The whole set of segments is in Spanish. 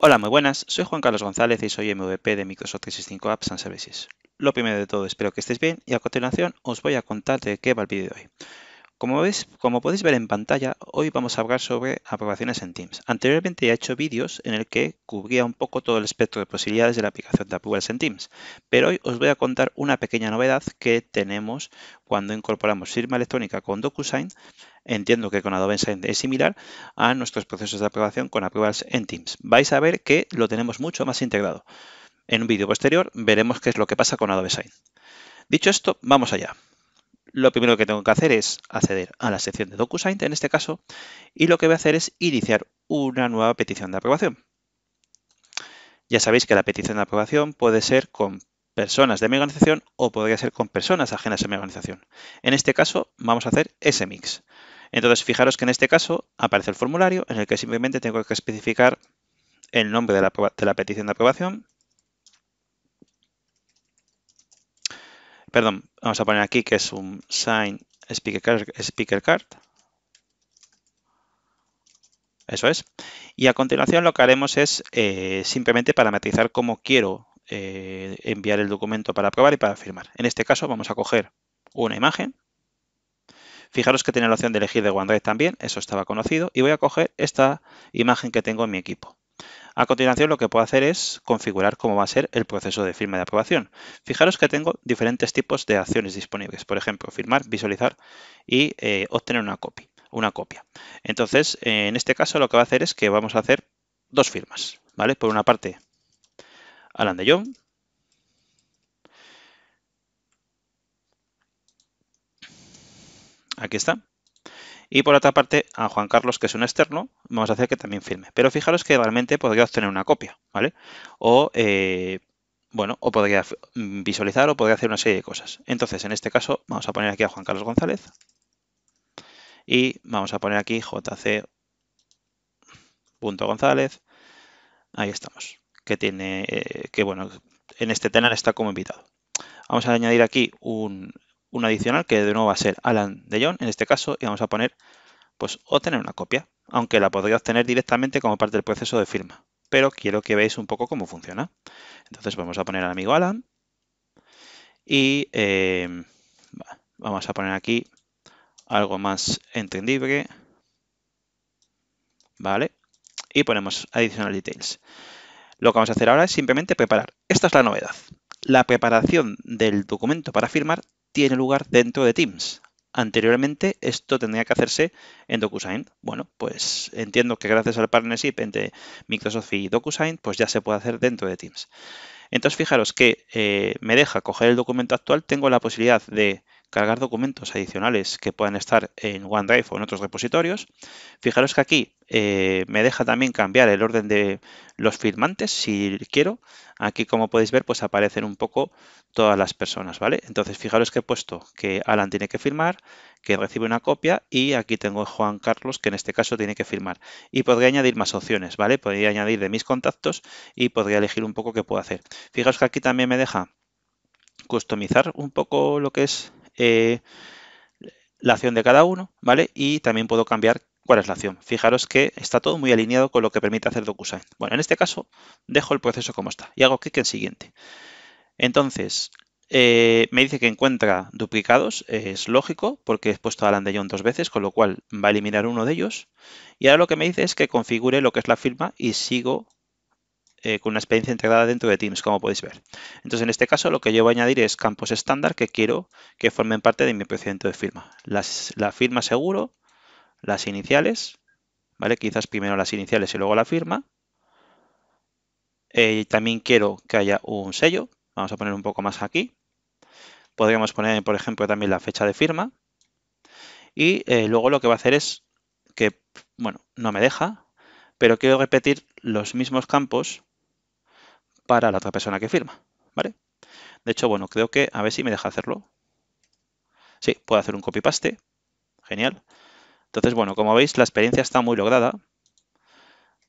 Hola, muy buenas. Soy Juan Carlos González y soy MVP de Microsoft 365 Apps and Services. Lo primero de todo, espero que estéis bien y a continuación os voy a contar de qué va el vídeo de hoy. Como, ves, como podéis ver en pantalla, hoy vamos a hablar sobre aprobaciones en Teams. Anteriormente he hecho vídeos en el que cubría un poco todo el espectro de posibilidades de la aplicación de Approvals en Teams, pero hoy os voy a contar una pequeña novedad que tenemos cuando incorporamos firma electrónica con DocuSign, entiendo que con Adobe Sign es similar a nuestros procesos de aprobación con Approvals en Teams. Vais a ver que lo tenemos mucho más integrado. En un vídeo posterior veremos qué es lo que pasa con Adobe Sign. Dicho esto, vamos allá lo primero que tengo que hacer es acceder a la sección de DocuSign, en este caso, y lo que voy a hacer es iniciar una nueva petición de aprobación. Ya sabéis que la petición de aprobación puede ser con personas de mi organización o podría ser con personas ajenas a mi organización. En este caso, vamos a hacer ese mix. Entonces, fijaros que en este caso aparece el formulario en el que simplemente tengo que especificar el nombre de la, de la petición de aprobación, perdón, vamos a poner aquí que es un sign speaker card, Eso es. Y a continuación lo que haremos es eh, simplemente parametrizar cómo quiero eh, enviar el documento para aprobar y para firmar. En este caso vamos a coger una imagen. Fijaros que tiene la opción de elegir de OneDrive también, eso estaba conocido. Y voy a coger esta imagen que tengo en mi equipo. A continuación lo que puedo hacer es configurar cómo va a ser el proceso de firma de aprobación. Fijaros que tengo diferentes tipos de acciones disponibles, por ejemplo, firmar, visualizar y eh, obtener una copia, una copia. Entonces, en este caso lo que va a hacer es que vamos a hacer dos firmas, ¿vale? Por una parte, Alan de Young. aquí está, y por otra parte, a Juan Carlos, que es un externo, vamos a hacer que también firme. Pero fijaros que realmente podría obtener una copia, ¿vale? O, eh, bueno, o podría visualizar o podría hacer una serie de cosas. Entonces, en este caso, vamos a poner aquí a Juan Carlos González. Y vamos a poner aquí jc.gonzález. Ahí estamos. Que tiene, eh, que bueno, en este tenor está como invitado. Vamos a añadir aquí un un adicional que de nuevo va a ser Alan de John en este caso y vamos a poner pues obtener una copia, aunque la podría obtener directamente como parte del proceso de firma. Pero quiero que veáis un poco cómo funciona. Entonces vamos a poner al amigo Alan y eh, vamos a poner aquí algo más entendible. Vale. Y ponemos adicional details. Lo que vamos a hacer ahora es simplemente preparar. Esta es la novedad. La preparación del documento para firmar tiene lugar dentro de Teams. Anteriormente esto tendría que hacerse en DocuSign. Bueno, pues entiendo que gracias al partnership entre Microsoft y DocuSign, pues ya se puede hacer dentro de Teams. Entonces, fijaros que eh, me deja coger el documento actual, tengo la posibilidad de cargar documentos adicionales que puedan estar en OneDrive o en otros repositorios. Fijaros que aquí eh, me deja también cambiar el orden de los firmantes si quiero. Aquí como podéis ver pues aparecen un poco todas las personas, ¿vale? Entonces fijaros que he puesto que Alan tiene que firmar, que recibe una copia y aquí tengo Juan Carlos que en este caso tiene que firmar. Y podría añadir más opciones, ¿vale? Podría añadir de mis contactos y podría elegir un poco qué puedo hacer. Fijaros que aquí también me deja customizar un poco lo que es eh, la acción de cada uno, ¿vale? Y también puedo cambiar cuál es la acción. Fijaros que está todo muy alineado con lo que permite hacer DocuSign. Bueno, en este caso dejo el proceso como está y hago clic en siguiente. Entonces, eh, me dice que encuentra duplicados, eh, es lógico, porque he puesto a Alan dos veces, con lo cual va a eliminar uno de ellos. Y ahora lo que me dice es que configure lo que es la firma y sigo eh, con una experiencia integrada dentro de Teams, como podéis ver. Entonces, en este caso, lo que yo voy a añadir es campos estándar que quiero que formen parte de mi procedimiento de firma. Las, la firma seguro, las iniciales, ¿vale? Quizás primero las iniciales y luego la firma. Eh, también quiero que haya un sello. Vamos a poner un poco más aquí. Podríamos poner, por ejemplo, también la fecha de firma. Y eh, luego lo que va a hacer es que, bueno, no me deja, pero quiero repetir los mismos campos para la otra persona que firma, ¿vale? De hecho, bueno, creo que, a ver si me deja hacerlo. Sí, puedo hacer un copy-paste, genial. Entonces, bueno, como veis, la experiencia está muy lograda.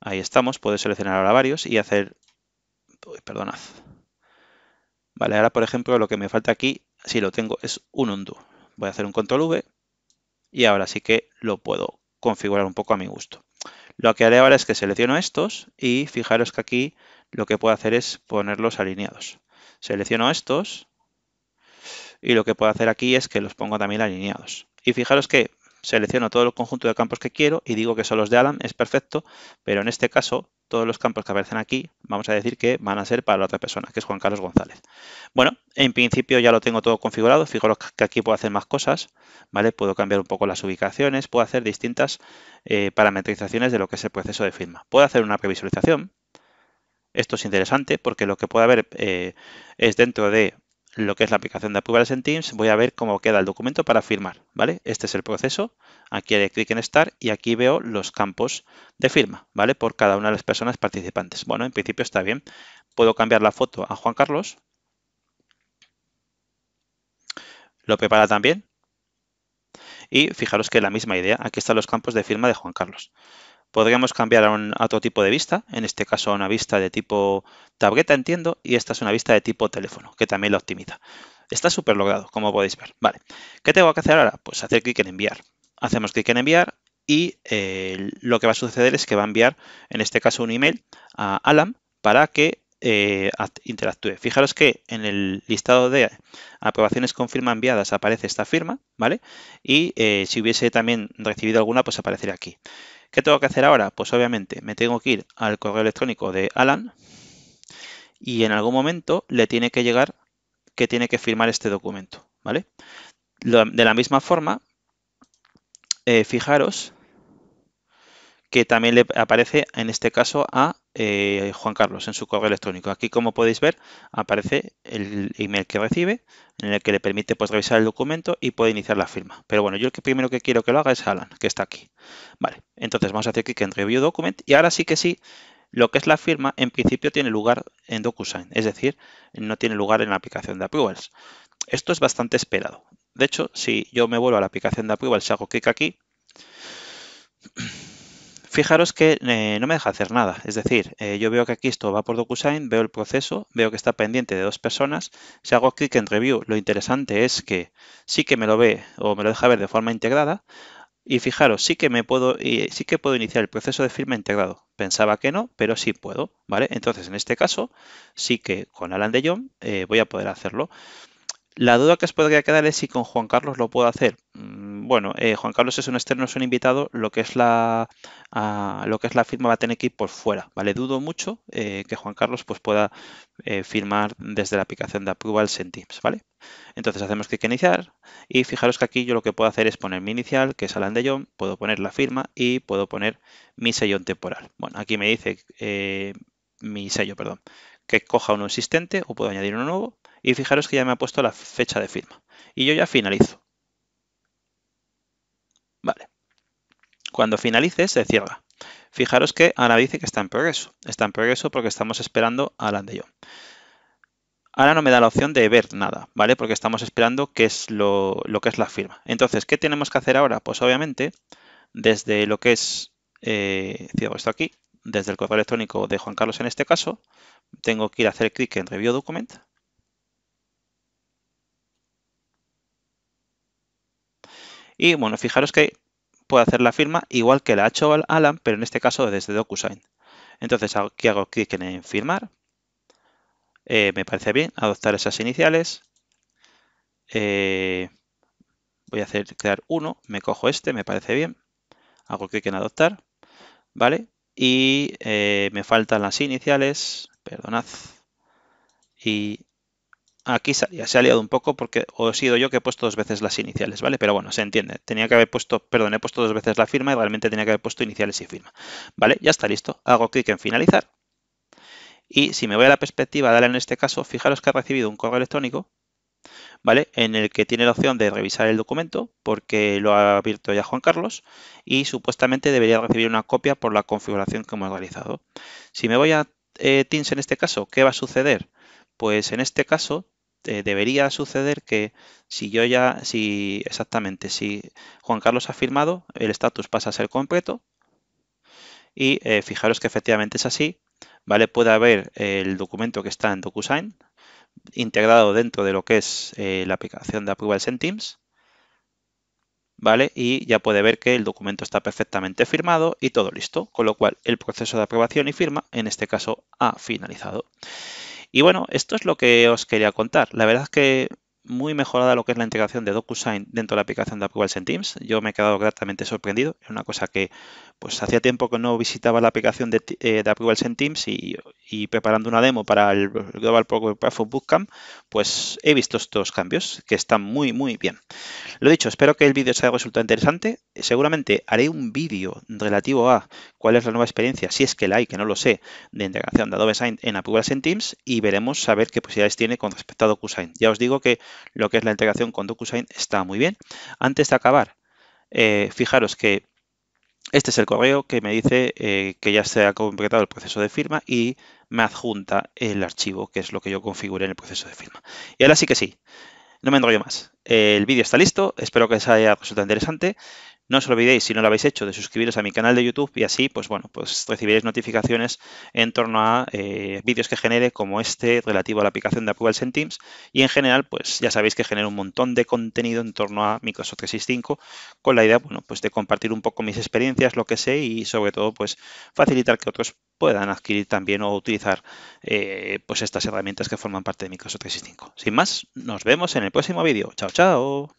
Ahí estamos, puedo seleccionar ahora varios y hacer... Uy, perdonad. Vale, ahora, por ejemplo, lo que me falta aquí, si lo tengo, es un undo. Voy a hacer un control-V y ahora sí que lo puedo configurar un poco a mi gusto. Lo que haré ahora es que selecciono estos y fijaros que aquí lo que puedo hacer es ponerlos alineados. Selecciono estos y lo que puedo hacer aquí es que los pongo también alineados. Y fijaros que selecciono todo el conjunto de campos que quiero y digo que son los de Alan, es perfecto, pero en este caso todos los campos que aparecen aquí, vamos a decir que van a ser para la otra persona, que es Juan Carlos González. Bueno, en principio ya lo tengo todo configurado, fijaros que aquí puedo hacer más cosas, ¿vale? Puedo cambiar un poco las ubicaciones, puedo hacer distintas eh, parametrizaciones de lo que es el proceso de firma. Puedo hacer una previsualización, esto es interesante porque lo que puedo ver eh, es dentro de lo que es la aplicación de Approvals en Teams, voy a ver cómo queda el documento para firmar, ¿vale? Este es el proceso, aquí haré clic en Start y aquí veo los campos de firma, ¿vale? Por cada una de las personas participantes. Bueno, en principio está bien. Puedo cambiar la foto a Juan Carlos. Lo prepara también. Y fijaros que la misma idea, aquí están los campos de firma de Juan Carlos. Podríamos cambiar a, otro tipo de vista, en este caso a una vista de tipo tableta, entiendo, y esta es una vista de tipo teléfono, que también la optimiza. Está súper logrado, como podéis ver. Vale, ¿qué tengo que hacer ahora? Pues hacer clic en enviar. Hacemos clic en enviar y eh, lo que va a suceder es que va a enviar, en este caso, un email a Alan para que eh, interactúe. Fijaros que en el listado de aprobaciones con firma enviadas aparece esta firma, ¿vale? Y eh, si hubiese también recibido alguna, pues aparecería aquí. ¿Qué tengo que hacer ahora? Pues obviamente me tengo que ir al correo electrónico de Alan y en algún momento le tiene que llegar que tiene que firmar este documento, ¿vale? De la misma forma, eh, fijaros que también le aparece en este caso a eh, Juan Carlos en su correo electrónico. Aquí, como podéis ver, aparece el email que recibe, en el que le permite pues, revisar el documento y puede iniciar la firma. Pero bueno, yo el primero que quiero que lo haga es Alan, que está aquí. Vale, entonces vamos a hacer clic en Review Document y ahora sí que sí, lo que es la firma en principio tiene lugar en DocuSign, es decir, no tiene lugar en la aplicación de Approvals. Esto es bastante esperado. De hecho, si yo me vuelvo a la aplicación de Approvals y hago clic aquí, Fijaros que eh, no me deja hacer nada, es decir, eh, yo veo que aquí esto va por DocuSign, veo el proceso, veo que está pendiente de dos personas, si hago clic en Review, lo interesante es que sí que me lo ve o me lo deja ver de forma integrada, y fijaros, sí que me puedo, sí que puedo iniciar el proceso de firma integrado. Pensaba que no, pero sí puedo, ¿vale? Entonces, en este caso, sí que con Alan de Jong eh, voy a poder hacerlo. La duda que os podría quedar es si con Juan Carlos lo puedo hacer. Mm, bueno, eh, Juan Carlos es un externo, es un invitado, lo que es la ah, lo que es la firma va a tener que pues ir por fuera, ¿vale? Dudo mucho eh, que Juan Carlos pues, pueda eh, firmar desde la aplicación de approval en ¿vale? Entonces hacemos clic en iniciar y fijaros que aquí yo lo que puedo hacer es poner mi inicial, que es Alan de John, puedo poner la firma y puedo poner mi sello temporal. Bueno, aquí me dice mi sello, perdón, que coja uno existente o puedo añadir uno nuevo y fijaros que ya me ha puesto la fecha de firma. Y yo ya finalizo. Cuando finalice se cierra. Fijaros que ahora dice que está en progreso. Está en progreso porque estamos esperando a la de Ahora no me da la opción de ver nada, ¿vale? Porque estamos esperando qué es lo, que es la firma. Entonces, ¿qué tenemos que hacer ahora? Pues obviamente, desde lo que es, eh, cierro esto aquí, desde el correo electrónico de Juan Carlos en este caso, tengo que ir a hacer clic en Review Document. Y bueno, fijaros que puedo hacer la firma igual que la ha hecho Alan, pero en este caso desde DocuSign. Entonces aquí hago clic en firmar. Eh, me parece bien adoptar esas iniciales. Eh, voy a hacer crear uno, me cojo este, me parece bien. Hago clic en adoptar. ¿Vale? Y eh, me faltan las iniciales, perdonad. Y aquí se ha liado un poco porque he sido yo que he puesto dos veces las iniciales, ¿vale? Pero bueno, se entiende. Tenía que haber puesto, perdón, he puesto dos veces la firma y realmente tenía que haber puesto iniciales y firma. ¿Vale? Ya está listo. Hago clic en finalizar. Y si me voy a la perspectiva dale en este caso, fijaros que ha recibido un correo electrónico, ¿vale? En el que tiene la opción de revisar el documento porque lo ha abierto ya Juan Carlos y supuestamente debería recibir una copia por la configuración que hemos realizado. Si me voy a eh, Teams en este caso, ¿qué va a suceder? Pues en este caso eh, debería suceder que si yo ya, si exactamente, si Juan Carlos ha firmado, el estatus pasa a ser completo. Y eh, fijaros que efectivamente es así, ¿vale? Puede haber eh, el documento que está en DocuSign integrado dentro de lo que es la aplicación de Approvals en Teams, ¿vale? Y ya puede ver que el documento está perfectamente firmado y todo listo, con lo cual el proceso de aprobación y firma, en este caso, ha finalizado. Y bueno, esto es lo que os quería contar. La verdad es que muy mejorada lo que es la integración de DocuSign dentro de la aplicación de AppWells Teams. Yo me he quedado gratamente sorprendido. Es una cosa que pues hacía tiempo que no visitaba la aplicación de, eh, Teams y, preparando una demo para el Global Power Platform Bootcamp, pues he visto estos cambios que están muy, muy bien. Lo dicho, espero que el vídeo os haya resultado interesante. Seguramente haré un vídeo relativo a cuál es la nueva experiencia, si es que la hay, que no lo sé, de integración de Adobe Sign en en Teams y veremos saber qué posibilidades tiene con respecto a DocuSign. Ya os digo que lo que es la integración con DocuSign está muy bien. Antes de acabar, eh, fijaros que este es el correo que me dice eh, que ya se ha completado el proceso de firma y me adjunta el archivo, que es lo que yo configuré en el proceso de firma. Y ahora sí que sí, no me enrollo más. El vídeo está listo, espero que os haya resultado interesante. No os olvidéis, si no lo habéis hecho, de suscribiros a mi canal de YouTube y así, pues bueno, pues recibiréis notificaciones en torno a eh, vídeos que genere como este relativo a la aplicación de Apple en Teams y en general, pues ya sabéis que genero un montón de contenido en torno a Microsoft 365 con la idea, bueno, pues de compartir un poco mis experiencias, lo que sé y sobre todo, pues facilitar que otros puedan adquirir también o utilizar eh, pues estas herramientas que forman parte de Microsoft 365. Sin más, nos vemos en el próximo vídeo. Chao, chao.